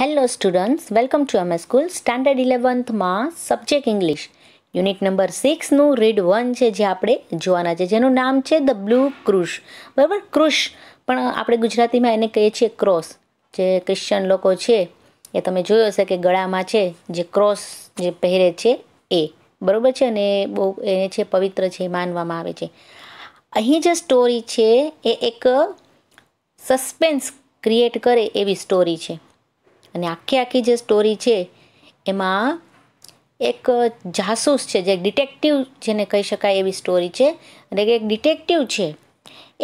Hello students welcome to અમે school standard ઇલેવન્થમાં subject English unit number સિક્સનું read one છે જે આપણે જોવાના છે જેનું નામ છે ધ બ્લુ ક્રુશ બરાબર ક્રુશ પણ આપણે ગુજરાતીમાં એને કહીએ છીએ ક્રોસ જે ક્રિશ્ચન લોકો છે એ તમે જોયો હશે કે ગળામાં છે જે ક્રોસ જે પહેરે છે એ બરાબર છે અને બહુ એને છે પવિત્ર છે માનવામાં આવે છે અહીં જે સ્ટોરી છે એ એક સસ્પેન્સ ક્રિએટ કરે એવી સ્ટોરી છે અને આખી આખી જે સ્ટોરી છે એમાં એક જાસૂસ છે જે ડિટેક્ટિવ જેને કહી શકાય એવી સ્ટોરી છે એટલે કે એક ડિટેક્ટિવ છે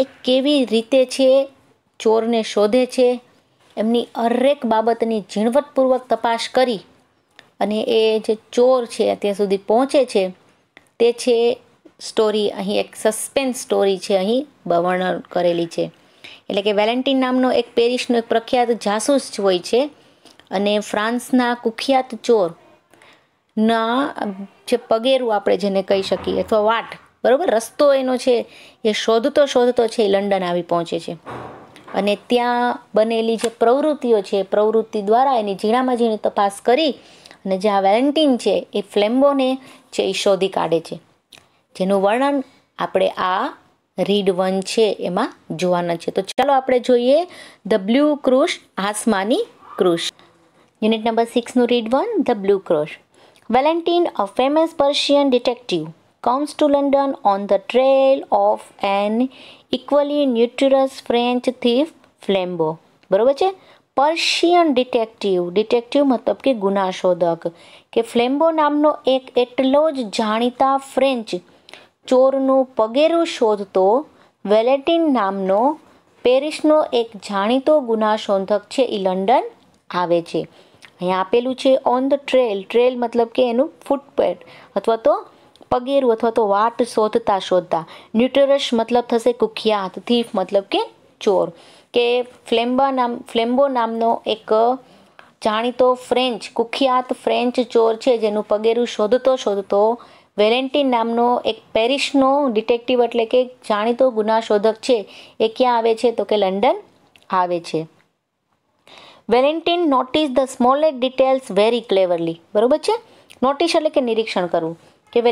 એ કેવી રીતે છે ચોરને શોધે છે એમની હરેક બાબતની ઝીણવટપૂર્વક તપાસ કરી અને એ જે ચોર છે ત્યાં સુધી પહોંચે છે તે છે સ્ટોરી અહીં એક સસ્પેન્સ સ્ટોરી છે અહીં વર્ણન કરેલી છે એટલે કે વેલેન્ટિન નામનો એક પેરિસનો એક પ્રખ્યાત જાસૂસ હોય છે અને ફ્રાન્સના કુખ્યાત ચોર ના જે પગેરું આપણે જેને કહી શકીએ અથવા વાટ બરાબર રસ્તો એનો છે એ શોધતો શોધતો છે એ લંડન આવી પહોંચે છે અને ત્યાં બનેલી જે પ્રવૃત્તિઓ છે પ્રવૃત્તિ દ્વારા એની ઝીણામાં ઝીણી તપાસ કરી અને જે આ વેલેન્ટીન છે એ ફ્લેમ્બોને છે એ શોધી કાઢે છે જેનું વર્ણન આપણે આ રીડ વન છે એમાં જોવાના છે તો ચાલો આપણે જોઈએ ધ બ્લુ ક્રુશ આસમાની ક્રુશ યુનિટ નંબર સિક્સનું read one the blue cross Valentin a famous Persian detective comes to London on the trail of an equally nutritious French thief Flambeau બરોબર છે પર્શિયન ડિટેક્ટિવ ડિટેક્ટિવ મતલબ કે ગુના શોધક કે ફ્લેમ્બો નામનો એક એટલો જ જાણીતા ફ્રેન્ચ ચોરનું પગેરું શોધતો વેલેટિન નામનો પેરિસનો એક જાણીતો શોધક છે એ લંડન આવે છે અહીંયા આપેલું છે ઓન ધ ટ્રેલ ટ્રેલ મતલબ કે એનું ફૂટપેડ અથવા તો પગેરું અથવા તો વાટ શોધતા શોધતા ન્યુટરસ મતલબ થશે કુખ્યાત થીફ મતલબ કે ચોર કે ફ્લેમ્બા નામ ફ્લેમ્બો નામનો એક જાણીતો ફ્રેન્ચ કુખ્યાત ફ્રેન્ચ ચોર છે જેનું પગેરું શોધતો શોધતો વેલેન્ટિન નામનો એક પેરિસનો ડિટેક્ટિવ એટલે કે જાણીતો ગુના શોધક છે એ ક્યાં આવે છે તો કે લંડન આવે છે Valentin notice the smallest details very cleverly બરાબર છે નોટિસ એટલે કે નિરીક્ષણ કરવું કે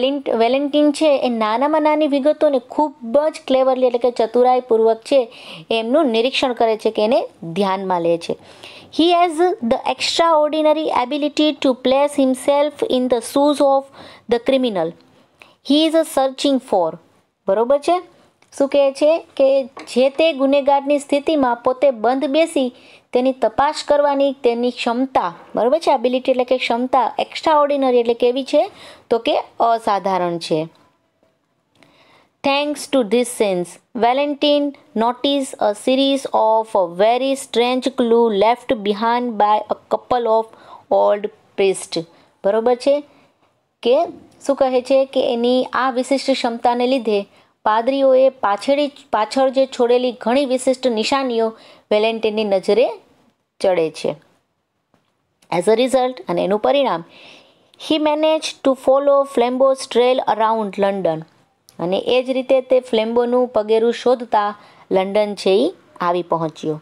વેલેન્ટિન છે એ નાનામાં નાની વિગતોને ખૂબ જ ક્લેવરલી એટલે કે ચતુરાઈપૂર્વક છે એમનું નિરીક્ષણ કરે છે કે એને ધ્યાનમાં લે છે he has the extraordinary ability to place himself in the shoes of the criminal he is a searching for બરોબર છે શું કહે છે કે જે તે ગુનેગારની સ્થિતિમાં પોતે બંધ બેસી તેની તપાસ કરવાની તેની ક્ષમતા બરાબર છે એબિલિટી એટલે કે ક્ષમતા એક્સ્ટ્રા ઓર્ડિનરી એટલે કેવી છે તો કે અસાધારણ છે thanks to this sense Valentin notice a series of a very strange clue left behind by a couple of old priest બરાબર છે કે શું કહે છે કે એની આ વિશિષ્ટ ક્ષમતાને લીધે પાદરીઓએ પાછળી પાછળ જે છોડેલી ઘણી વિશિષ્ટ નિશાનીઓ વેલેન્ટીનની નજરે ચડે છે એઝ અ રિઝલ્ટ અને એનું પરિણામ he manage to follow Flambeau's trail around London અને એ જ રીતે તે ફ્લેમ્બોનું પગેરું શોધતા લંડન છે એ આવી પહોંચ્યો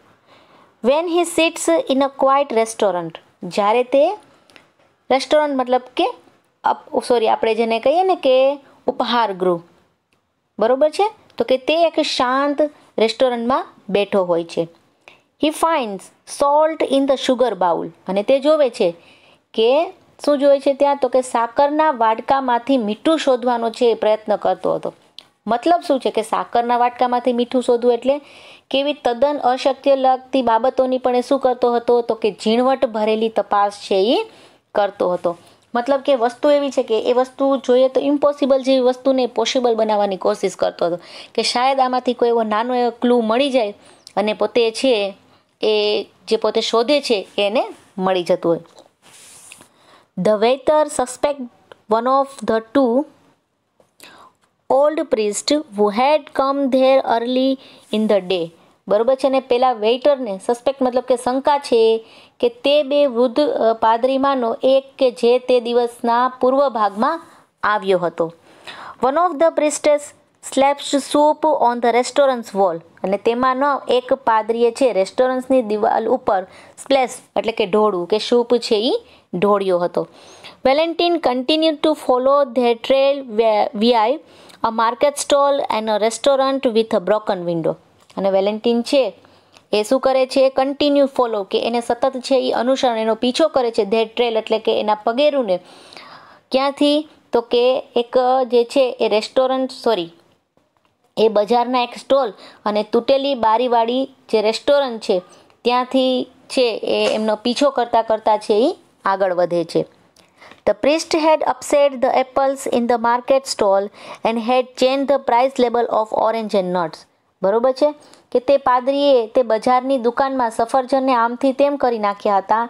when he sits in a quiet restaurant જ્યારે તે રેસ્ટોરન્ટ મતલબ કે અપ સોરી આપણે જેને કહીએ ને કે ઉપહાર ગૃહ બરાબર છે તો કે તે એક શાંત રેસ્ટોરન્ટમાં બેઠો હોય છે he find salt in the sugar bowl અને તે જોવે છે કે શું જોવે છે ત્યાં તો કે સાકરના વાડકામાંથી મીઠું શોધવાનો છે એ પ્રયત્ન કરતો હતો મતલબ શું છે કે સાકરના વાટકામાંથી મીઠું શોધવું એટલે કેવી તદ્દન અશક્ય લગતી બાબતોની પણ એ શું કરતો હતો તો કે ઝીણવટ ભરેલી તપાસ છે એ કરતો હતો મતલબ કે વસ્તુ એવી છે કે એ વસ્તુ જોઈએ તો ઇમ્પોસિબલ જેવી વસ્તુને પોસિબલ બનાવવાની કોશિશ કરતો હતો કે શાયદ આમાંથી કોઈ એવો નાનો એવો ક્લુ મળી જાય અને પોતે છે એ જે પોતે શોધે છે એને મળી જતું હોય the waiter suspect one of the two old priest who had come there early in the day બરોબર છે ને પેલા વેઇટરને સસ્પેક્ટ મતલબ કે શંકા છે કે તે બે વૃદ્ધ પાદરીમાંનો એક કે જે તે દિવસના પૂર્વ ભાગમાં આવ્યો હતો one of the priests slaps soup on the restaurant's wall અને તેમાંનો એક પાદરીએ છે રેસ્ટોરન્ટ્સની દિવાલ ઉપર સ્પ્લેશ એટલે કે ઢોળવું કે સૂપ છે એ ઢોળ્યો હતો Valentin continue to follow the trail via a market stall and a restaurant with a broken window અને વેલેન્ટીન છે એ શું કરે છે કન્ટિન્યુ ફોલો કે એને સતત છે એ અનુસરણ એનો પીછો કરે છે ધે ટ્રેલ એટલે કે એના પગેરુંને ક્યાંથી તો કે એક જે છે એ રેસ્ટોરન્ટ સોરી એ બજારના એક સ્ટોલ અને તૂટેલી બારીવાળી જે રેસ્ટોરન્ટ છે ત્યાંથી છે એ એમનો પીછો કરતાં કરતાં છે એ આગળ વધે છે the priest had upset the apples in the market stall and had change the price label of orange and nuts બરોબર છે કે તે પાદરીએ તે બજારની દુકાનમાં સફરજનને આમથી તેમ કરી નાખ્યા હતા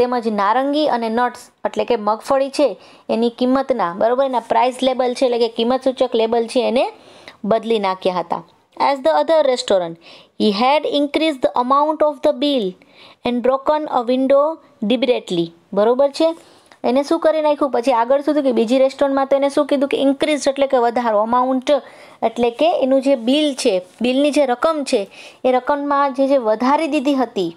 તેમજ નારંગી અને નટ્સ એટલે કે મગફળી છે એની કિંમતના બરોબર એના પ્રાઇસ લેબલ છે એટલે કે કિંમત સૂચક લેબલ છે એને બદલી નાખ્યા હતા as the other restaurant he had increase the amount of the bill and broken a window deliberately બરોબર છે એને શું કરી નાખ્યું પછી આગળ શું કે બીજી રેસ્ટોરન્ટમાં તો એને શું કીધું કે ઇન્ક્રીઝ એટલે કે વધારો અમાઉન્ટ એટલે કે એનું જે બિલ છે બિલની જે રકમ છે એ રકમમાં જે જે વધારી દીધી હતી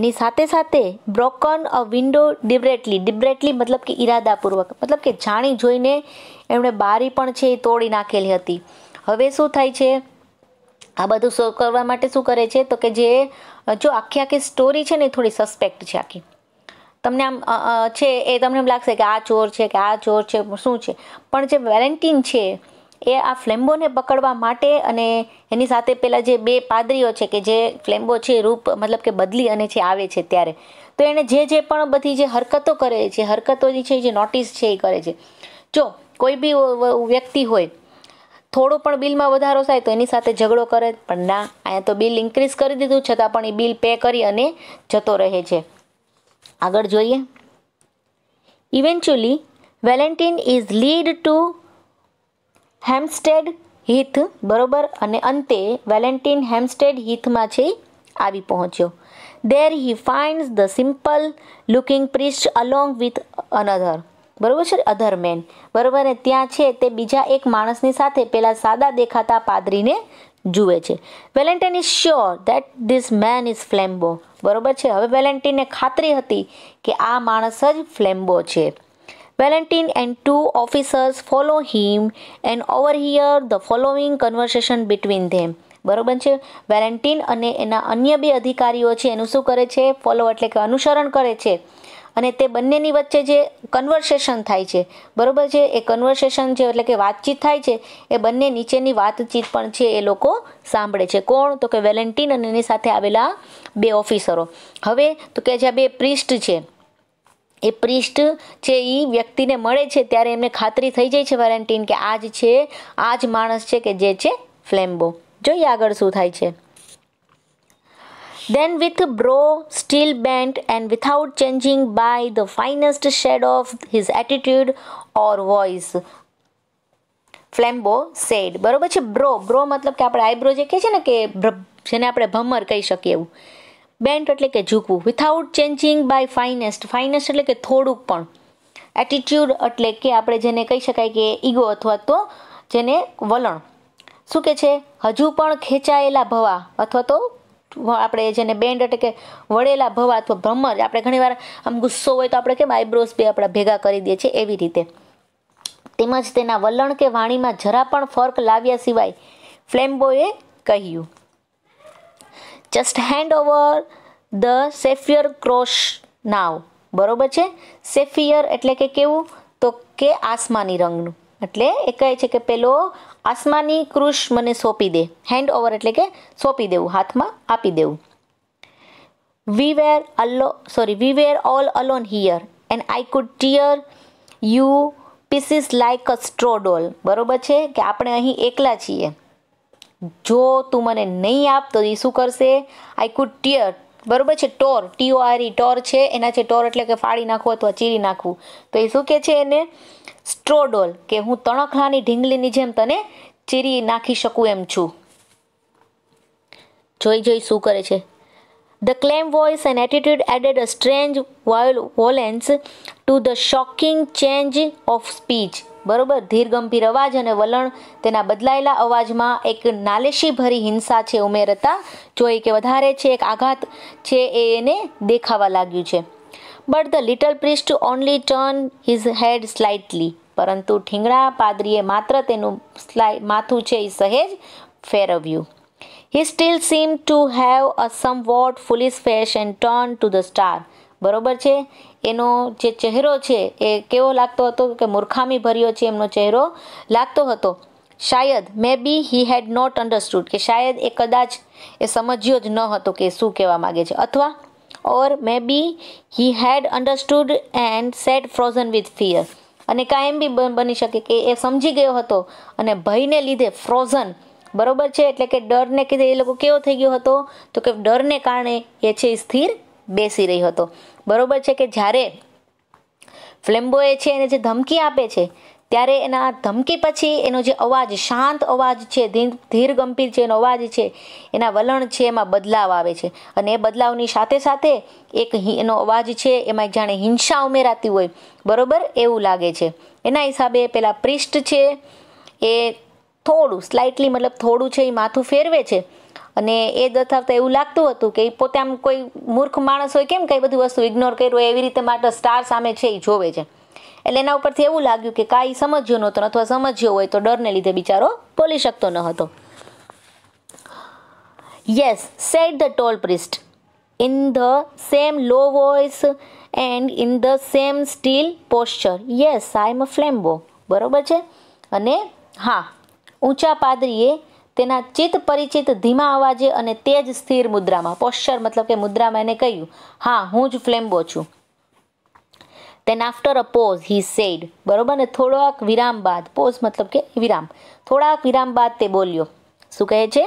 એની સાથે સાથે બ્રોકન અ વિન્ડો ડિબરેટલી ડિબ્રેટલી મતલબ કે ઈરાદાપૂર્વક મતલબ કે જાણી જોઈને એમણે બારી પણ છે એ તોડી નાખેલી હતી હવે શું થાય છે આ બધું સો કરવા માટે શું કરે છે તો કે જે જો આખી આખી સ્ટોરી છે ને થોડી સસ્પેક્ટ છે આખી તમને આમ છે એ તમને એમ લાગશે કે આ ચોર છે કે આ ચોર છે શું છે પણ જે વેલેન્ટીન છે એ આ ફ્લેમ્બોને પકડવા માટે અને એની સાથે પેલા જે બે પાદરીઓ છે કે જે ફ્લેમ્બો છે રૂપ મતલબ કે બદલી અને છે આવે છે ત્યારે તો એણે જે જે પણ બધી જે હરકતો કરે છે હરકતોની છે જે નોટિસ છે એ કરે છે જો કોઈ બી વ્યક્તિ હોય થોડો પણ બિલમાં વધારો થાય તો એની સાથે ઝઘડો કરે પણ ના અહીંયા તો બિલ ઇન્ક્રીઝ કરી દીધું છતાં પણ એ બિલ પે કરી અને જતો રહે છે આગળ જોઈએ eventually Valentin is lead to Hampstead Heath બરોબર અને અંતે વેલેન્ટીન હેમસ્ટેડ હિથમાં છે આવી પહોંચ્યો there he finds the simple looking priest along with another બરોબર છે અધર મેન બરોબર ને ત્યાં છે તે બીજા એક માણસની સાથે પેલા સાદા દેખાતા પાદરીને જુએ છે Valentin is sure that this man is Flambeau બરોબર છે હવે વેલેન્ટીનને ખાતરી હતી કે આ માણસ જ ફ્લેમ્બો છે Valentin and two officers follow him and overhear the following conversation between them બરોબર છે વેલેન્ટીન અને એના અન્ય બે અધિકારીઓ છે એનું શું કરે છે ફોલો એટલે કે અનુસરણ કરે છે અને તે બંનેની વચ્ચે જે કન્વર્સેશન થાય છે બરાબર છે એ કન્વર્સેશન છે એટલે કે વાતચીત થાય છે એ બંને નીચેની વાતચીત પણ છે એ લોકો સાંભળે છે કોણ તો કે વેલેન્ટીન અને એની સાથે આવેલા બે ઓફિસરો હવે તો કે જે બે પ્રિસ્ટ છે એ પ્રિસ્ટ છે એ વ્યક્તિને મળે છે ત્યારે એમને ખાતરી થઈ જાય છે વેલેન્ટીન કે આ જ છે આ જ માણસ છે કે જે છે ફ્લેમ્બો જોઈએ આગળ શું થાય છે Then with brow still bent and without changing by the finest shade of his attitude or voice. Flambeau said બરોબર છે બ્રો બ્રો મતલબ કે આપણે આઈબ્રો જે કહે છે ને કે જેને આપણે ભમર કહી શકીએ એવું બેન્ટ એટલે કે ઝૂકવું without changing by finest finest એટલે કે થોડુંક પણ એટીટ્યૂડ એટલે કે આપણે જેને કહી શકાય કે ઈગો અથવા તો જેને વલણ શું કે છે હજુ પણ ખેંચાયેલા ભવા અથવા તો આપણે જેને બેન્ડ એટલે કે વળેલા ભવા અથવા ભ્રમર આપણે ઘણીવાર આમ ગુસ્સો હોય તો આપણે કેમ આઈબ્રોઝ બે આપણા ભેગા કરી દઈએ છીએ એવી રીતે તેમજ તેના વલણ કે વાણીમાં જરા પણ ફર્ક લાવ્યા સિવાય ફ્લેમ્બોએ કહ્યું just hand over the sapphire cross now બરોબર છે સેફિયર એટલે કે કેવું તો કે આસમાની રંગનું એટલે એ કહે છે કે પેલો આસમાની ક્રુશ મને સોંપી દે હેન્ડ ઓવર એટલે કે સોંપી દેવું હાથમાં આપી દેવું we were alone sorry we were all alone here and I could tear you pieces like a straw doll doll બરોબર છે કે આપણે અહીં એકલા છીએ જો તું મને નહીં આપ તો એ શું કરશે આઈ કુડ ટીયર બરોબર છે ટોર ટીઓ આર ઈ ટોર છે એના છે ટોર એટલે કે ફાળી નાખવું અથવા ચીરી નાખવું તો એ શું કહે છે એને સ્ટ્રોડોલ કે હું તણખલાની ઢીંગલીની જેમ તને ચીરી નાખી શકું એમ છું જોઈ જોઈ શું કરે છે the calm voice and attitude added a strange વોલ violence to the shocking change of speech બરોબર ધીર ગંભીર અવાજ અને વલણ તેના બદલાયેલા અવાજમાં એક નાલેશી ભરી હિંસા છે ઉમેરતા જોઈ કે વધારે છે એક આઘાત છે એ એને દેખાવા લાગ્યું છે but the little priest only turn his head slightly પરંતુ ઠીંગણા પાદરીએ માત્ર તેનું સ્લાઇ માથું છે એ સહેજ ફેરવ્યું he still seem to have a somewhat foolish face and turn to the star બરોબર છે એનો જે ચહેરો છે એ કેવો લાગતો હતો કે મૂર્ખામી ભર્યો છે એમનો ચહેરો લાગતો હતો શાયદ મે maybe he had not understood કે શાયદ એ કદાચ એ સમજ્યો જ ન હતો કે શું કહેવા માગે છે અથવા or maybe he had understood and sat frozen with fear અને કાંઈ એમ બી બની શકે કે એ સમજી ગયો હતો અને ભયને લીધે ફ્રોઝન બરોબર છે એટલે કે ડરને કીધે એ લોકો કેવો થઈ ગયો હતો તો કે ડરને કારણે એ છે સ્થિર બેસી રહ્યો હતો બરોબર છે કે જ્યારે ફ્લેમ્બોએ છે એને જે ધમકી આપે છે ત્યારે એના ધમકી પછી એનો જે અવાજ શાંત અવાજ છે ધીર ગંભીર છે એનો અવાજ છે એના વલણ છે એમાં બદલાવ આવે છે અને એ બદલાવની સાથે સાથે એક એનો અવાજ છે એમાં જાણે હિંસા ઉમેરાતી હોય બરોબર એવું લાગે છે એના હિસાબે પેલા પૃષ્ઠ છે એ થોડું સ્લાઇટલી મતલબ થોડું છે એ માથું ફેરવે છે અને એ દર્શાવતા એવું લાગતું હતું કે એ પોતે આમ કોઈ મૂર્ખ માણસ હોય કેમ કઈ બધી વસ્તુ ઇગ્નોર કર્યું એવી રીતે માટે સ્ટાર સામે છે એ જોવે છે એટલે એના ઉપરથી એવું લાગ્યું કે કાંઈ સમજ્યો નહોતો અથવા સમજ્યો હોય તો ડરને લીધે બિચારો બોલી શકતો ન હતો yes said the tall priest in the same low voice and in the same still posture yes I am a Flambeau બરોબર છે અને હા ઊંચા પાદરીએ તેના ચિત્ત પરિચિત ધીમા અવાજે અને તે જ સ્થિર મુદ્રામાં પોશ્ચર મતલબ કે મુદ્રામાં એને કહ્યું હા હું જ ફ્લેમ્બો છું then after a pause he said બરોબર ને થોડાક વિરામ બાદ પોઝ મતલબ કે વિરામ થોડાક વિરામ બાદ તે બોલ્યો શું કહે છે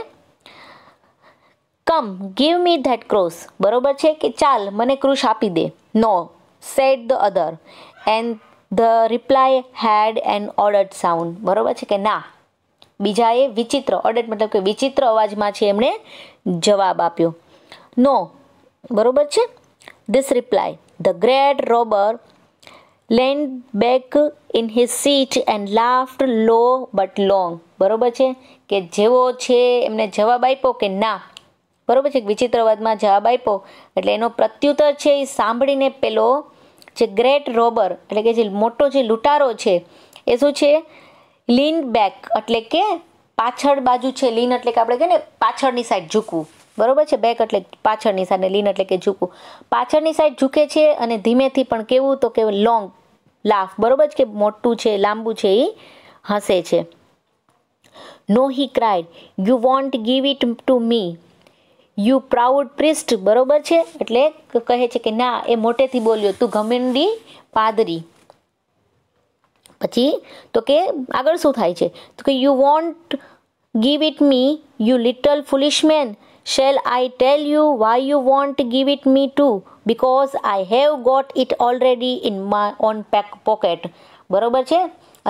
come give me that cross બરોબર છે કે ચાલ મને ક્રુશ આપી દે no said the other and the reply had an ordered sound બરોબર છે કે ના બીજાએ વિચિત્ર અડેટ મતલબ કે વિચિત્ર અવાજમાં છે એમણે જવાબ આપ્યો નો બરોબર છે this reply the great robber leaned back in his seat and laughed low but long બરોબર છે કે જેવો છે એમને જવાબ આપ્યો કે ના બરોબર છે વિચિત્ર અવાજમાં જવાબ આપ્યો એટલે એનો પ્રત્યુત્તર છે એ સાંભળીને પેલો જે ગ્રેટ રોબર એટલે કે જે મોટો જે લૂંટારો છે એ શું છે લીન બેક એટલે કે પાછળ બાજુ છે લીન એટલે કે આપણે કહીએ ને પાછળની સાઈડ ઝૂકવું બરાબર છે બેક એટલે પાછળની સાઈડ લીન એટલે કે ઝૂકવું પાછળની સાઈડ ઝૂકે છે અને ધીમેથી પણ કેવું તો કે લોંગ લાફ બરોબર જ કે મોટું છે લાંબુ છે એ હસે છે no he cried you won't give it to me you proud priest બરોબર છે એટલે કહે છે કે ના એ મોટેથી બોલ્યો તું ઘમંડી પાદરી પછી તો કે આગળ શું થાય છે તો કે you won't give it me you little foolish shall I tell you why you won't give it me to because I have got it already in my own pack pocket બરોબર છે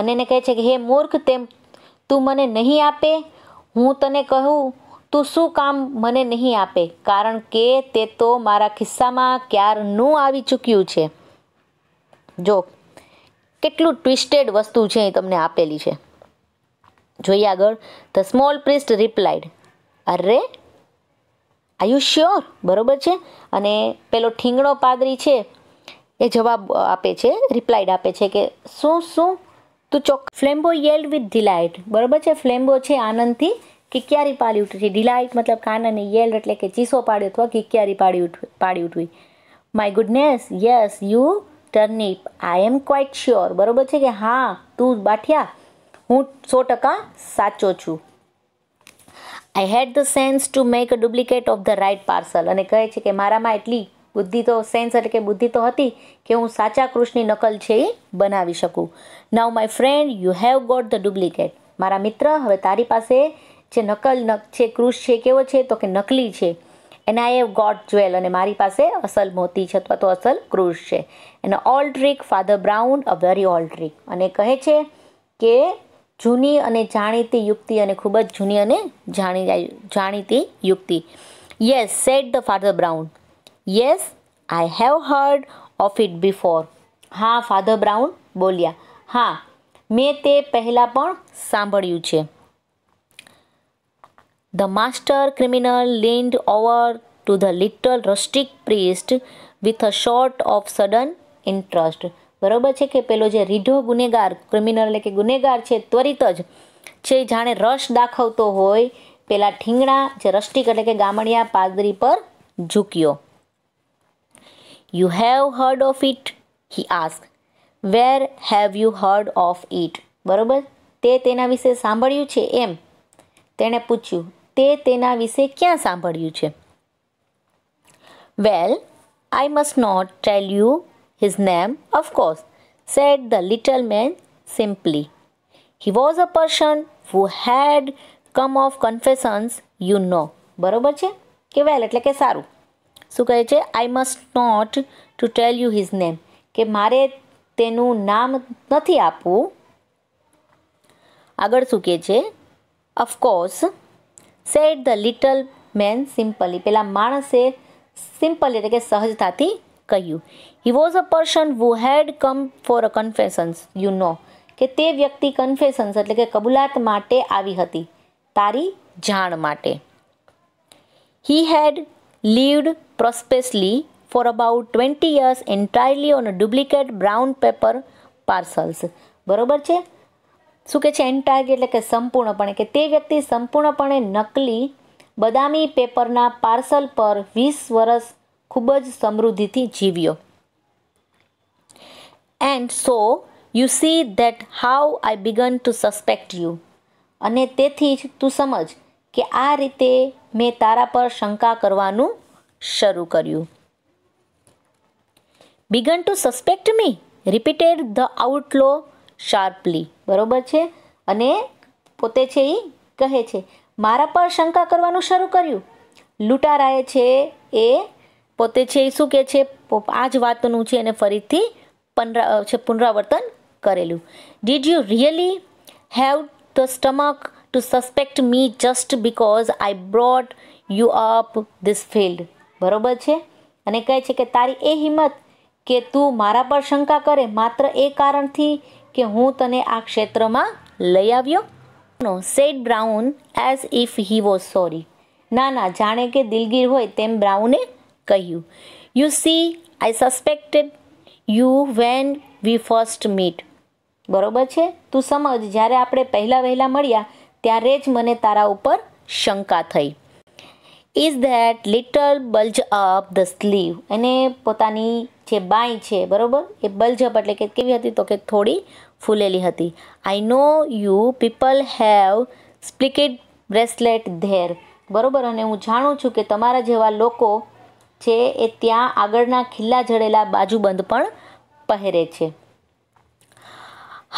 અને એને કહે છે કે હે મૂર્ખ તેમ તું મને નહીં આપે હું તને કહું તું શું કામ મને નહીં આપે કારણ કે તે તો મારા ખિસ્સામાં ક્યારનું આવી ચૂક્યું છે જો કેટલું ટ્વિસ્ટેડ વસ્તુ છે એ તમને આપેલી છે જોઈએ આગળ the small priest replied are you યુ શ્યોર બરોબર છે અને પેલો ઠીંગણો પાદરી છે એ જવાબ આપે છે રિપ્લાઇડ આપે છે કે શું શું તું ચોક ફ્લેમ્બો યેલ્ડ વિથ ડિલાઇટ બરોબર છે ફ્લેમ્બો છે આનંદથી કે ક્યારે પાડી ઉઠી છે ડિલાઇટ મતલબ કાનને યેલ્ડ એટલે કે ચીસો પાડી અથવા કિક્યારી પાડી ઉઠ પાડી ઉઠવી my goodness yes you turnip I am quite sure બરાબર છે કે હા તું બાઠિયા હું સો ટકા સાચો છું I had the sense to make a duplicate of the right parcel અને કહે છે કે મારામાં એટલી બુદ્ધિ તો સેન્સ એટલે કે બુદ્ધિ તો હતી કે હું સાચા કૃષ્ણની નકલ છે એ બનાવી શકું now my friend you have got the duplicate મારા મિત્ર હવે તારી પાસે જે નકલ છે કૃષ છે કેવો છે તો કે નકલી છે and I have got jewel અને મારી પાસે અસલ મોતી છે અથવા તો અસલ ક્રૂઝ છે એનો old trick Father Brown a very old trick અને કહે છે કે જૂની અને જાણીતી યુક્તિ અને ખૂબ જ જૂની અને જાણી જાણીતી યુક્તિ yes said the father Brown yes I have heard of it before હા ફાધર બ્રાઉન બોલ્યા હા મેં તે પહેલાં પણ સાંભળ્યું છે the master criminal leaned over to the little rustic priest with a sort of sudden interest. બરોબર છે કે પેલો જે રીઢો ગુનેગાર ક્રિમિનલ એટલે કે ગુનેગાર છે ત્વરિત જ છે જાણે રસ દાખવતો હોય પેલા ઠીંગણા જે રસ્ટિક એટલે કે ગામડિયા પાદરી પર ઝૂક્યો you have heard of it he ask where have you heard of it બરોબર તે તેના વિશે સાંભળ્યું છે એમ તેણે પૂછ્યું તે તેના વિશે ક્યાં સાંભળ્યું છે well I must not tell you his name of course said the little man simply he was a person who had come of confessions you know બરોબર છે કે વેલ એટલે કે સારું શું કહે છે I must not to tell you his name કે મારે તેનું નામ નથી આપવું આગળ શું કહે છે of course said the little man simply પેલા માણસે સિમ્પલ એટલે કે સહજતાથી કહ્યું he was a person who had come for a confessions you know કે તે વ્યક્તિ કન્ફેશન્સ એટલે કે કબૂલાત માટે આવી હતી તારી જાણ માટે he had lived prosperously for about twenty years entirely on duplicate brown paper parcels બરોબર છે શું કે છે એન્ટાયર એટલે કે સંપૂર્ણપણે કે તે વ્યક્તિ સંપૂર્ણપણે નકલી બદામી પેપરના પાર્સલ પર વીસ વર્ષ ખૂબ જ સમૃદ્ધિથી જીવ્યો and so you see that how I began to suspect you અને તેથી જ તું સમજ કે આ રીતે મેં તારા પર શંકા કરવાનું શરૂ કર્યું began to suspect me repeated the outlaw sharply બરોબર છે અને પોતે છે એ કહે છે મારા પર શંકા કરવાનું શરૂ કર્યું લૂંટારાએ છે એ પોતે છે એ શું કહે છે આ જ વાતનું છે એને ફરીથી પનરા છે પુનરાવર્તન કરેલું did you really have the stomach to suspect me just because I brought you up this field બરોબર છે અને કહે છે કે તારી એ હિંમત કે તું મારા પર શંકા કરે માત્ર એ કારણથી કે હું તને આ ક્ષેત્રમાં લઈ આવ્યો no said Brown as if he was sorry ના ના જાણે કે દિલગીર હોય તેમ બ્રાઉને કહ્યું you see I suspected you when we first meet બરોબર છે તું સમજ જ્યારે આપણે પહેલાં વહેલાં મળ્યા ત્યારે જ મને તારા ઉપર શંકા થઈ is that little bulge up the sleeve એને પોતાની જે બાઈ છે બરાબર એ બલજપ એટલે કે કેવી હતી તો કે થોડી ફૂલેલી હતી I know you people have spiked bracelet there બરાબર અને હું જાણું છું કે તમારા જેવા લોકો છે એ ત્યાં આગળના ખીલ્લા જડેલા બાજુબંધ પણ પહેરે છે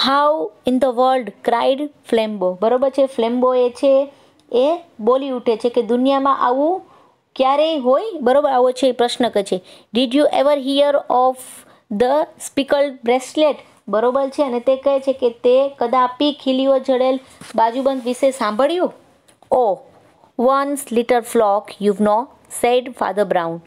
how in the world cried Flambeau બરાબર છે ફ્લેમ્બો એ છે એ બોલી ઉઠે છે કે દુનિયામાં આવું ક્યારેય હોય બરાબર આવો છે પ્રશ્ન કહે છે did you ever hear of the spiked bracelet બરોબર છે અને તે કહે છે કે તે કદાપી ખીલીઓ જડેલ બાજુબંધ વિશે સાંભળ્યું oh once little flock you know said Father Brown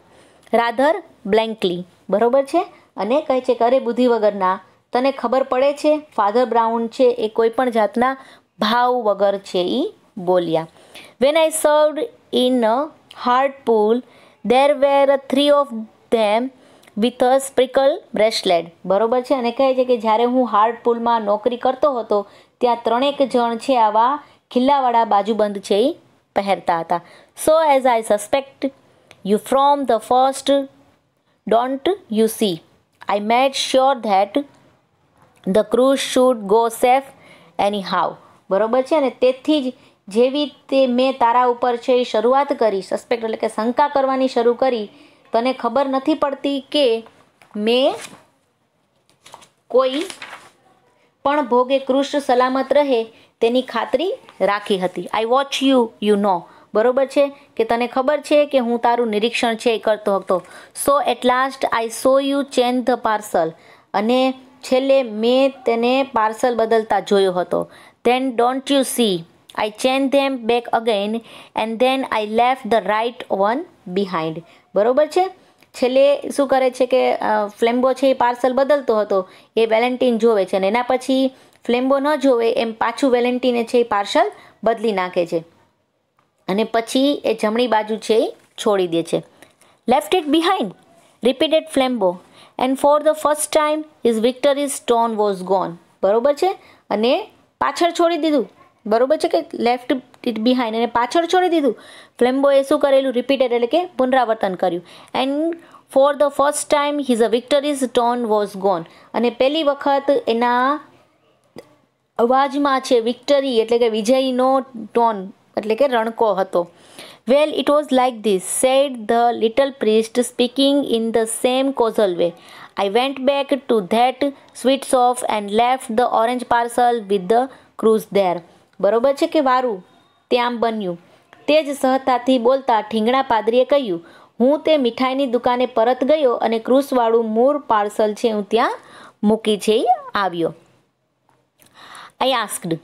rather blankly બરોબર છે અને કહે છે કે અરે બુદ્ધિ વગરના તને ખબર પડે છે ફાધર બ્રાઉન છે એ કોઈ પણ જાતના ભાવ વગર છે એ બોલ્યા when I served in a hard pool. There were three of them with a spiked bracelet બરોબર છે અને કહે છે કે જ્યારે હું હાર્ડ પુલમાં નોકરી કરતો હતો ત્યાં ત્રણેક જણ છે આવા ખિલ્લાવાળા બાજુબંધ છે એ પહેરતા હતા so as I suspect you from the first don't you see I made sure that the cross should go safe anyhow બરોબર છે અને તેથી જ જેવી તે મેં તારા ઉપર છે એ શરૂઆત કરી સસ્પેક્ટ એટલે કે શંકા કરવાની શરૂ કરી તને ખબર નથી પડતી કે મેં કોઈ પણ ભોગે કૃષ્ણ સલામત રહે તેની ખાતરી રાખી હતી I watch you you know બરોબર છે કે તને ખબર છે કે હું તારું નિરીક્ષણ છે એ કરતો હતો so at last I saw you change the parcel અને છેલ્લે મેં તેને પાર્સલ બદલતા જોયો હતો then don't you see I chained them back again and then I left the right one behind બરોબર છે છેલ્લે શું કરે છે કે ફ્લેમ્બો છે એ પાર્સલ બદલતો હતો એ વેલેન્ટીન જોવે છે અને એના પછી ફ્લેમ્બો ન જોવે એમ પાછું વેલેન્ટીને છે એ પાર્સલ બદલી નાખે છે અને પછી એ જમણી બાજુ છે એ છોડી દે છે left it behind repeated Flambeau and for the first time his victorious tone was gone બરોબર છે અને પાછળ છોડી દીધું બરોબર છે કે લેફ્ટ ઇટ બિહાઇન્ડ એને પાછળ છોડી દીધું ફ્લેમ્બોએ શું કરેલું રિપીટેડ એટલે કે પુનરાવર્તન કર્યું and for the first time his a victorious tone was gone અને પહેલી વખત એના અવાજમાં છે વિક્ટરી એટલે કે વિજયનો ટોન એટલે કે રણકો હતો well it was like this said the little priest speaking in the same casual way I went back to that sweet shop and left the orange parcel with the cross there બરોબર છે કે વારું તે આમ બન્યું તે જ સહતાથી બોલતા ઠીંગણા પાદરીએ કહ્યું હું તે મીઠાઈની દુકાને પરત ગયો અને ક્રૂસવાળું મૂળ પાર્સલ છે હું ત્યાં મૂકી છે આવ્યો I asked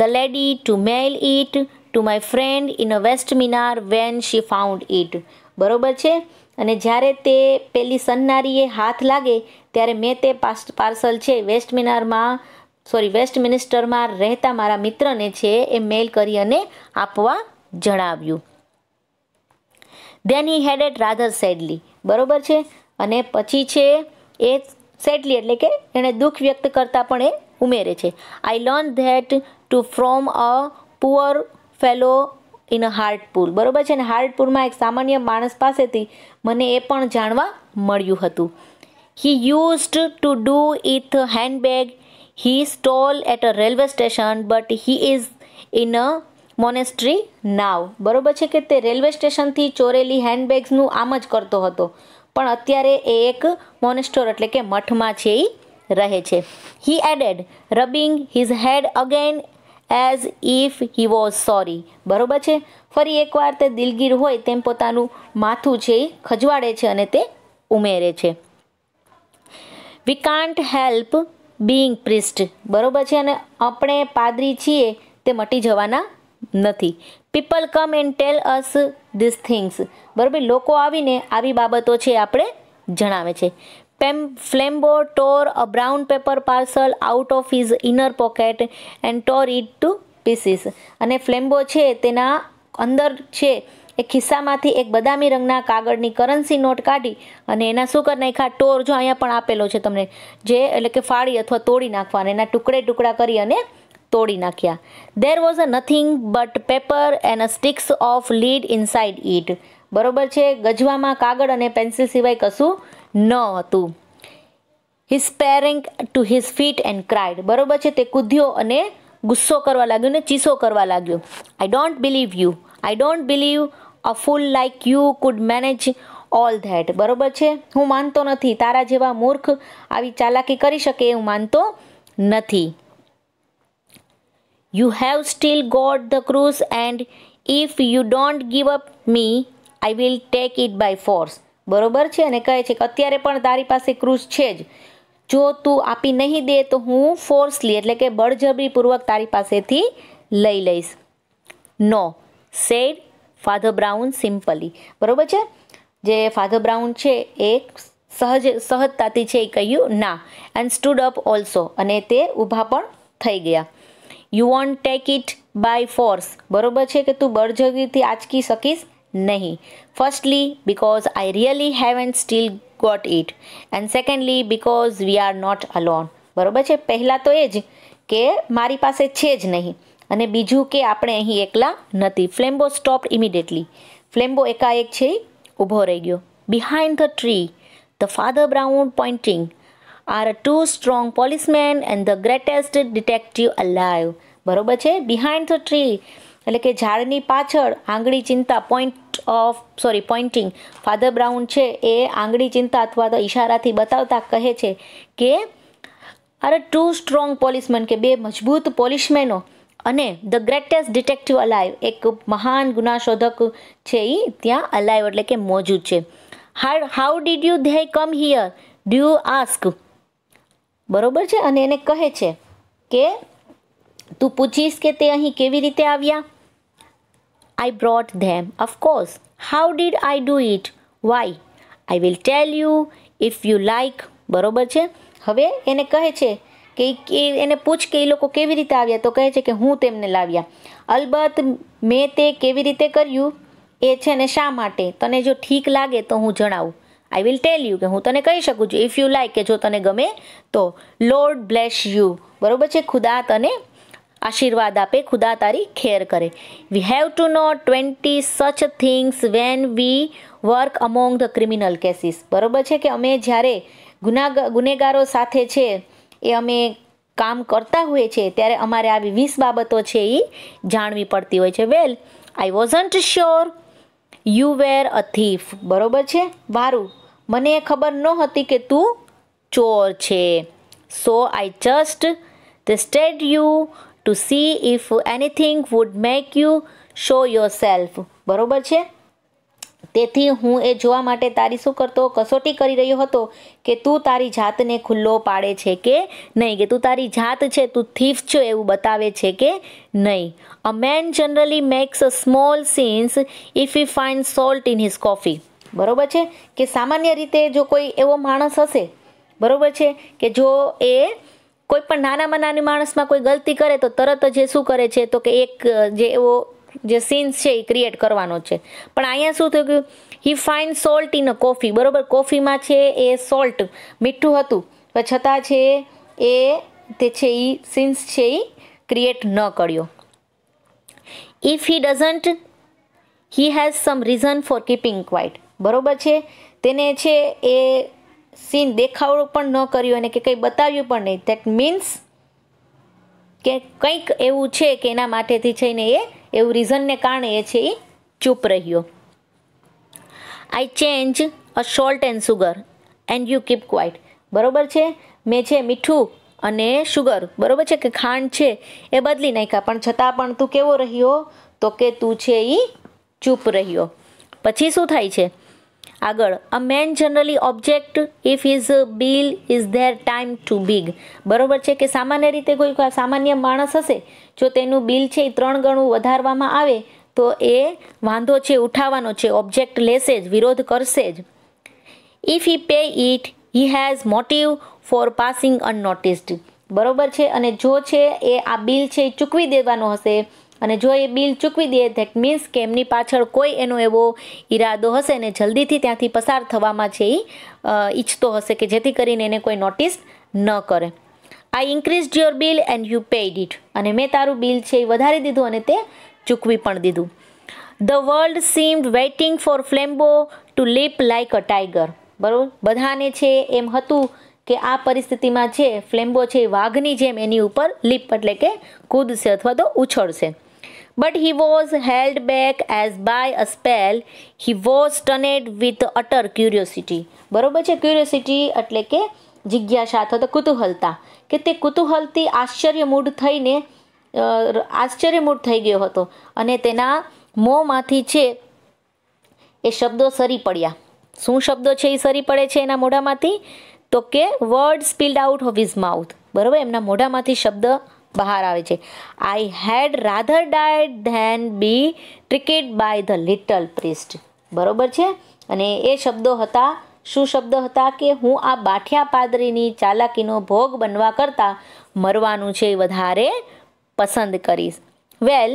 the lady to mail it to my friend in a Westminster when she found it બરોબર છે અને જ્યારે તે પેલી સન્નારીએ હાથ લાગે ત્યારે મેં તે પાર્સલ છે વેસ્ટ મિનારમાં સોરી વેસ્ટ મિનિસ્ટરમાં રહેતા મારા મિત્રને છે એ મેલ કરી અને આપવા જણાવ્યું then he added rather sadly બરોબર છે અને પછી છે એ સેડલી એટલે કે એણે દુઃખ વ્યક્ત કરતાં પણ એ ઉમેરે છે I learn that too from a poor fellow in a Hartlepool બરોબર છે ને હાર્ટપુરમાં એક સામાન્ય માણસ પાસેથી મને એ પણ જાણવા મળ્યું હતું he used to do it handbag He stole at a railway station, but he is in a monastery now બરોબર છે કે તે રેલવે સ્ટેશનથી ચોરેલી હેન્ડબેગ્સનું આમ જ કરતો હતો પણ અત્યારે એ એક મોનેસ્ટોર એટલે કે મઠમાં છે એ રહે છે he added rubbing his head again as if he was sorry બરોબર છે ફરી એકવાર તે દિલગીર હોય તેમ પોતાનું માથું છે એ ખજવાડે છે અને તે ઉમેરે છે we can't help being priest બરોબર છે અને આપણે પાદરી છીએ તે મટી જવાના નથી people come and tell us this things બરાબર લોકો આવીને આવી બાબતો છે આપણે જણાવે છે પેમ Flambeau tore a brown paper parcel out of his inner pocket and tore it to pieces અને ફ્લેમ્બો છે તેના અંદર છે એ ખિસ્સામાંથી એક બદામી રંગના કાગળની કરન્સી નોટ કાઢી અને એના શું કરી નાખ્યા ટોર જો અહીંયા પણ આપેલો છે તમને જે એટલે કે ફાળી અથવા તોડી નાખવાના એના ટુકડે ટુકડા કરી અને તોડી નાખ્યા there was a nothing but paper and a sticks of lead inside it બરોબર છે ગજવામાં કાગળ અને પેન્સિલ સિવાય કશું ન હતું he's sprang to his feet and cried બરોબર છે તે કૂદ્યો અને ગુસ્સો કરવા લાગ્યો ને ચીસો કરવા લાગ્યો I don't believe you I don't believe a fool like you could manage all that બરોબર છે હું માનતો નથી તારા જેવા મૂર્ખ આવી ચાલાકી કરી શકે હું માનતો નથી you have still got the cross and if you don't give up me I will take it by force બરોબર છે અને કહે છે કે અત્યારે પણ તારી પાસે ક્રૂઝ છે જ જો તું આપી નહીં દે તો હું ફોર્સલી એટલે કે બળજબરીપૂર્વક તારી પાસેથી લઈ લઈશ no said Father Brown simply બરાબર છે જે ફાધર બ્રાઉન છે એ સહજ સહજતાથી છે એ કહ્યું ના એન્ડ સ્ટુડ અપ ઓલ્સો અને તે ઊભા પણ થઈ ગયા you won't take it by force બરાબર છે કે તું બળજગીથી આંચકી શકીશ નહીં firstly because I really have and still got it and secondly because we are not alone બરાબર છે પહેલાં તો એ જ કે મારી પાસે છે જ નહીં અને બીજું કે આપણે અહીં એકલા નથી ફ્લેમ્બો સ્ટોપ ઇમિડિયેટલી ફ્લેમ્બો એકાએક છે ઊભો રહી ગયો behind the tree the father Brown pointing are two strong policemen and the greatest detective alive બરોબર છે બિહાઇન્ડ ધ ટ્રી એટલે કે ઝાડની પાછળ આંગળી ચિંતા point of sorry pointing father Brown છે એ આંગળી ચિંતા અથવા તો ઇશારાથી બતાવતા કહે છે કે આર ટુ સ્ટ્રોંગ પોલીસમેન કે બે મજબૂત પોલીસમેનો અને ધ ગ્રેટેસ્ટ ડિટેક્ટિવ અલાઈવ એક મહાન ગુનાશોધક છે એ ત્યાં અલાઈવ એટલે કે મોજૂદ છે હાર how did you they come here do ask બરોબર છે અને એને કહે છે કે તું પૂછીશ કે તે અહીં કેવી રીતે આવ્યા I brought them of course how did I do it why I will tell you if you like બરોબર છે હવે એને કહે છે કે એને પૂછ કે એ લોકો કેવી રીતે આવ્યા તો કહે છે કે હું તેમને લાવ્યા અલબત્ત મેં તે કેવી રીતે કર્યું એ છે ને શા માટે તને જો ઠીક લાગે તો હું જણાવું આઈ વિલ ટેલ યુ કે હું તને કહી શકું છું ઇફ યુ લાઈક કે જો તને ગમે તો લોર્ડ બ્લેસ યુ બરાબર છે ખુદા તને આશીર્વાદ આપે ખુદા તારી ખેર કરે we have to know twenty such things when we work among the criminal cases બરાબર છે કે અમે જ્યારે ગુના ગુનેગારો સાથે છે એ અમે કામ કરતા હોઈએ છીએ ત્યારે અમારે આવી વીસ બાબતો છે એ જાણવી પડતી હોય છે well I wasn't sure you were a thief બરોબર છે વારું મને ખબર નહોતી કે તું ચોર છે so I just tested you to see if anything would make you show yourself બરોબર છે તેથી હું એ જોવા માટે તારી શું કરતો કસોટી કરી રહ્યો હતો કે તું તારી જાતને ખુલ્લો પાડે છે કે નહીં કે તું તારી જાત છે તું થીફ છો એવું બતાવે છે કે નહીં a man generally makes a small scenes if you find salt in his coffee બરોબર છે કે સામાન્ય રીતે જો કોઈ એવો માણસ હશે બરાબર છે કે જો એ કોઈ પણ નાનામાં નાની માણસમાં કોઈ ગલતી કરે તો તરત જ એ શું કરે છે તો કે એક જે એવો જે સીન્સ છે એ ક્રિએટ કરવાનો છે પણ અહીંયા શું થયું કે he fine salt in a coffee બરાબર કોફીમાં છે એ સોલ્ટ મીઠું હતું પણ છતાં છે એ તે છે એ સીન્સ છે એ ક્રિએટ ન કર્યો if he doesn't he has some reason for keeping quiet બરાબર છે તેને છે એ સીન દેખાવડો પણ ન કર્યો અને કે કંઈ બતાવ્યું પણ નહીં દેટ મીન્સ કે કંઈક એવું છે કે એના માટેથી છે ને એ એવું રીઝનને કારણે એ છે એ ચૂપ રહ્યો I change a salt and sugar and you keep quiet બરોબર છે મેં છે મીઠું અને સુગર બરોબર છે કે ખાંડ છે એ બદલી નાખ્યા પણ છતાં પણ તું કેવો રહ્યો તો કે તું છે એ ચૂપ રહ્યો પછી શું થાય છે આગળ a man generally object if his bill is there time too big બરોબર છે કે સામાન્ય રીતે કોઈ સામાન્ય માણસ હશે જો તેનું બિલ છે એ ત્રણ ગણું વધારવામાં આવે તો એ વાંધો છે ઉઠાવવાનો છે ઓબ્જેક્ટ લેશે જ વિરોધ કરશે જ if he pay it he has motive for passing unnoticed બરોબર છે અને જો છે એ આ બિલ છે એ ચૂકવી દેવાનો હશે અને જો એ બિલ ચૂકવી દે ધેટ મીન્સ કે એમની પાછળ કોઈ એનો એવો ઈરાદો હશે ને જલ્દીથી ત્યાંથી પસાર થવામાં છે એ ઈચ્છતો હશે કે જેથી કરીને એને કોઈ નોટિસ ન કરે I increase your bill and you paid it અને મેં તારું બિલ છે એ વધારી દીધું અને તે ચૂકવી પણ દીધું the world seemed waiting for Flambeau to leap like a tiger બરાબર બધાને છે એમ હતું કે આ પરિસ્થિતિમાં છે ફ્લેમ્બો છે વાઘની જેમ એની ઉપર લીપ એટલે કે કૂદશે અથવા તો ઉછળશે But he was held back as by a spell. He was stunned with utter curiosity. બરોબર છે ક્યુરિયોસિટી એટલે કે જિજ્ઞાસા અથવા તો કુતૂહલતા કે તે કુતૂહલથી આશ્ચર્યમૂઢ થઈને આશ્ચર્યમૂઢ થઈ ગયો હતો અને તેના મોંમાંથી છે એ શબ્દો સરી પડ્યા શું શબ્દો છે એ સરી પડે છે એના મોઢામાંથી તો કે word spilled out of his mouth બરાબર એમના મોઢામાંથી શબ્દ બહાર આવે છે I had rather died than be tricked by the little priest બરોબર છે અને એ શબ્દો હતા શું શબ્દ હતા કે હું આ બાઠિયા પાદરીની ચાલાકીનો ભોગ બનવા કરતાં મરવાનું છે વધારે પસંદ કરીશ well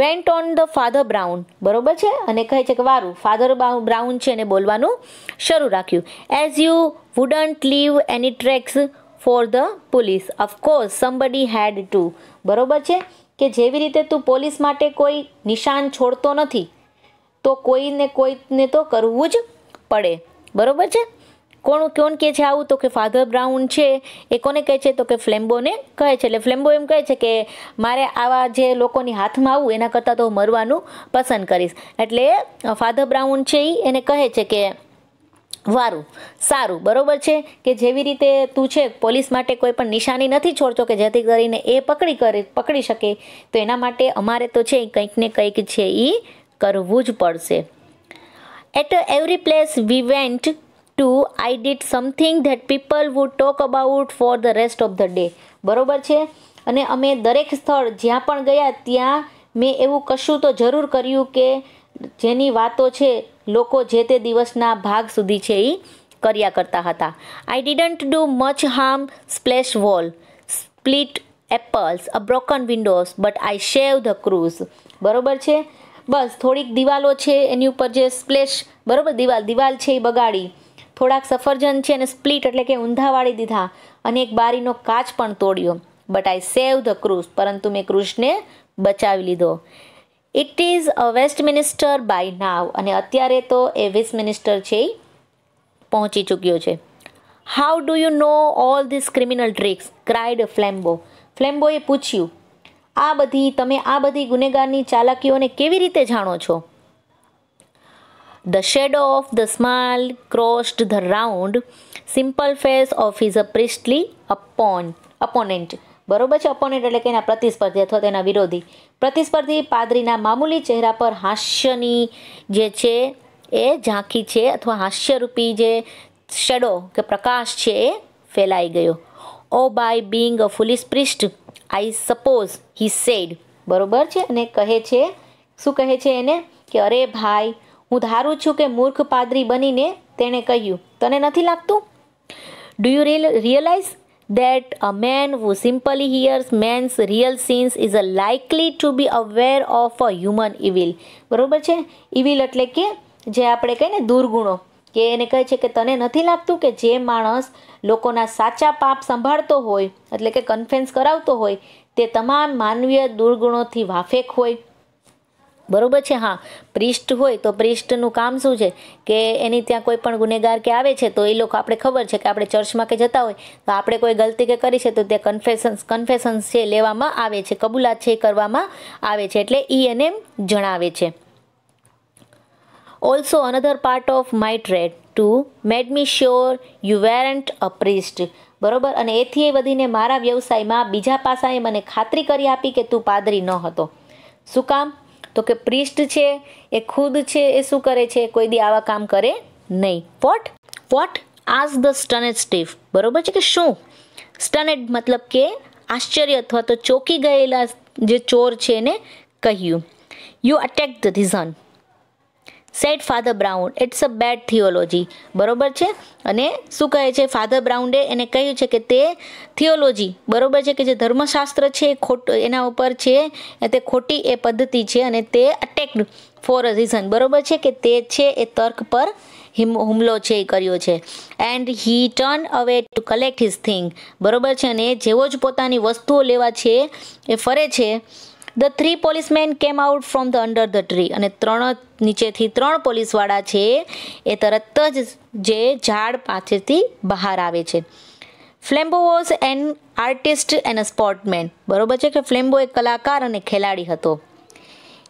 went on the father Brown બરોબર છે અને કહે છે કે વારું ફાધર બ્રાઉન છે એને બોલવાનું શરૂ રાખ્યું as you wouldn't leave any tracks for the police of course somebody had to બરોબર છે કે જેવી રીતે તું પોલીસ માટે કોઈ નિશાન છોડતો નથી તો કોઈને કોઈને તો કરવું જ પડે બરોબર છે કોણ કોણ કહે છે આવું તો કે ફાધર બ્રાઉન છે એ કોને કહે છે તો કે ફ્લેમ્બોને કહે છે એટલે ફ્લેમ્બો એમ કહે છે કે મારે આવા જે લોકોની હાથમાં આવું એના કરતાં તો મરવાનું પસંદ કરીશ એટલે ફાધર બ્રાઉન છે એ એને કહે છે કે વારું સારું બરોબર છે કે જેવી રીતે તું છે પોલીસ માટે કોઈ પણ નિશાની નથી છોડતો કે જેથી કરીને એ પકડી કરે પકડી શકે તો એના માટે અમારે તો છે કંઈક ને કંઈક છે એ કરવું જ પડશે at every place we went to I did something that people would talk about for the rest of the day બરોબર છે અને અમે દરેક સ્થળ જ્યાં પણ ગયા ત્યાં મેં એવું કશું તો જરૂર કર્યું કે જેની વાતો છે લોકો જે તે દિવસના ભાગ સુધી છે એ કર્યા કરતા હતા I didn't do much harm splash wall split apples a broken windows but I save the cross બરોબર છે બસ થોડીક દિવાલો છે એની ઉપર જે સ્પ્લેશ બરોબર દિવાલ દિવાલ છે એ બગાડી થોડાક સફરજન છે અને સ્પ્લિટ એટલે કે ઊંધાવાળી દીધા અને એક બારીનો કાચ પણ તોડ્યો but I save the cross પરંતુ મેં ક્રૂઝને બચાવી લીધો it is a Westminster by now અને અત્યારે તો એ વેસ્ટ મિનિસ્ટર છે એ પહોંચી ચૂક્યો છે how do you know all this criminal tricks cried Flambeau ફ્લેમ્બોએ પૂછ્યું આ બધી તમે આ બધી ગુનેગારની ચાલાકીઓને કેવી રીતે જાણો છો the shadow of the smile crossed the round simple face of his a priestly upon opponent બરોબર છે ઓપોનેન્ટ એટલે કે એના પ્રતિસ્પર્ધી અથવા તેના વિરોધી પ્રતિસ્પર્ધી પાદરીના મામૂલી ચહેરા પર હાસ્યની જે છે એ ઝાંખી છે અથવા હાસ્યરૂપી જે શડો કે પ્રકાશ છે એ ફેલાઈ ગયો oh by being a foolish priest I suppose he said બરોબર છે અને કહે છે શું કહે છે એને કે અરે ભાઈ હું ધારું છું કે મૂર્ખ પાદરી બનીને તેણે કહ્યું તને નથી લાગતું do you realize that a man who simply hears man's real sins is likely to be aware of a human evil બરોબર છે ઇવિલ એટલે કે જે આપણે કહીએ ને દુર્ગુણો કે એને કહે છે કે તને નથી લાગતું કે જે માણસ લોકોના સાચા પાપ સંભાળતો હોય એટલે કે કન્ફેન્સ કરાવતો હોય તે તમામ માનવીય દુર્ગુણોથી વાફેક હોય બરોબર છે હા પ્રિસ્ટ હોય તો પ્રિસ્ટનું કામ શું છે કે એની ત્યાં કોઈ પણ ગુનેગાર કે આવે છે તો એ લોકો આપણે ખબર છે કે આપણે ચર્ચમાં કે જતા હોય તો આપણે કોઈ ગલતી કે કરી છે તો તે કન્ફેશન્સ કન્ફેશન્સ છે લેવામાં આવે છે કબૂલાત છે એ કરવામાં આવે છે એટલે એ એને જણાવે છે also another part of my trade to made me sure you weren't a priest બરોબર અને એથી એ વધીને મારા વ્યવસાયમાં બીજા પાસાએ મને ખાતરી કરી આપી કે તું પાદરી ન હતો શું કામ તો કે પ્રિસ્ટ છે એ ખુદ છે એ શું કરે છે કોઈ દી આવા કામ કરે નહીં what what was the stunned thief બરોબર છે કે શું સ્ટનેડ મતલબ કે આશ્ચર્ય અથવા તો ચોકી ગયેલા જે ચોર છે એને કહ્યું you attack the reason said father Brown it's a bad theology બરોબર છે અને શું કહે છે ફાધર બ્રાઉન્ડે એને કહ્યું છે કે તે થિયોલોજી બરોબર છે કે જે ધર્મશાસ્ત્ર છે ખોટ એના ઉપર છે તે ખોટી એ પદ્ધતિ છે અને તે અટેક્ડ ફોર અ રીઝન બરોબર છે કે તે છે એ તર્ક પર હુમલો છે એ કર્યો છે and he turn away to collect his thing બરોબર છે અને જેવો જ પોતાની વસ્તુઓ લેવા છે એ ફરે છે the three policemen came out from the under the tree અને ત્રણ નીચેથી ત્રણ પોલીસવાળા છે એ તરત જ જે ઝાડ પાસેથી બહાર આવે છે Flambeau was an artist and a sportsman બરોબર છે કે ફ્લેમ્બો એક કલાકાર અને ખેલાડી હતો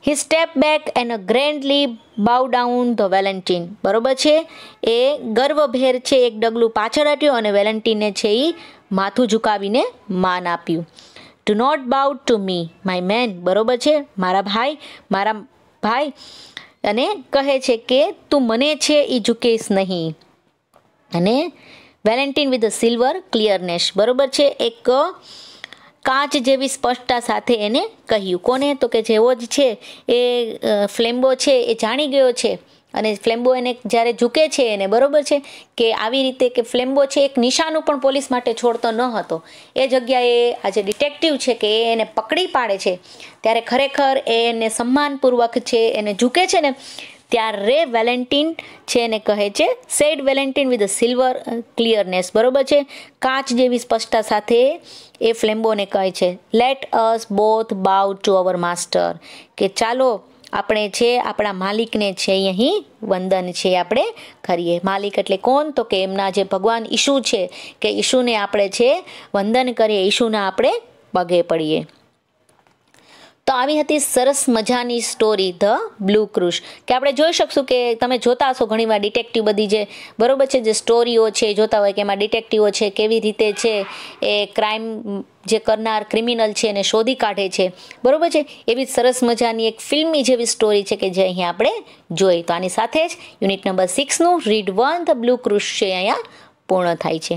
he step back and a grandly bow down the Valentin બરોબર છે એ ગર્વભેર છે એક ડગલું પાછળ હટ્યું અને વેલેન્ટીને છે એ માથું ઝુકાવીને માન આપ્યું do not bow to me my man બરોબર છે મારા ભાઈ મારા ભાઈ અને કહે છે કે તું મને છે એ ઝૂકેશ નહીં અને વેલેન્ટીન વિથ સિલ્વર ક્લિયરનેસ બરાબર છે એક કાચ જેવી સ્પષ્ટતા સાથે એને કહ્યું કોને તો કે જેવો જ છે એ ફ્લેમ્બો છે એ જાણી ગયો છે અને ફ્લેમ્બો એને જ્યારે ઝૂકે છે એને બરોબર છે કે આવી રીતે કે ફ્લેમ્બો છે એક નિશાનું પણ પોલીસ માટે છોડતો ન હતો એ જગ્યાએ આ જે ડિટેક્ટિવ છે કે એ એને પકડી પાડે છે ત્યારે ખરેખર એ એને સન્માનપૂર્વક છે એને ઝૂકે છે ને ત્યારે વેલેન્ટીન છે એને કહે છે said Valentin with silver clearness બરોબર છે કાચ જેવી સ્પષ્ટતા સાથે એ ફ્લેમ્બોને કહે છે let us both bow to our master કે ચાલો આપણે છે આપણા માલિકને છે અહીં વંદન છે આપણે કરીએ માલિક એટલે કોણ તો કે એમના જે ભગવાન ઈશુ છે કે ઈશુને આપણે છે વંદન કરીએ ઈશુના આપણે પગે પડીએ તો આવી હતી સરસ મજાની સ્ટોરી ધ બ્લુ ક્રુશ કે આપણે જોઈ શકશું કે તમે જોતા હશો ઘણીવાર ડિટેક્ટિવ બધી જે બરાબર છે જે સ્ટોરીઓ છે જોતા હોય કે એમાં ડિટેક્ટિવો છે કેવી રીતે છે એ ક્રાઇમ જે કરનાર ક્રિમિનલ છે એને શોધી કાઢે છે બરાબર છે એવી સરસ મજાની એક ફિલ્મી જેવી સ્ટોરી છે કે જે અહીંયા આપણે જોઈ તો આની સાથે જ યુનિટ નંબર સિક્સનું read one the blue cross છે અહીંયા પૂર્ણ થાય છે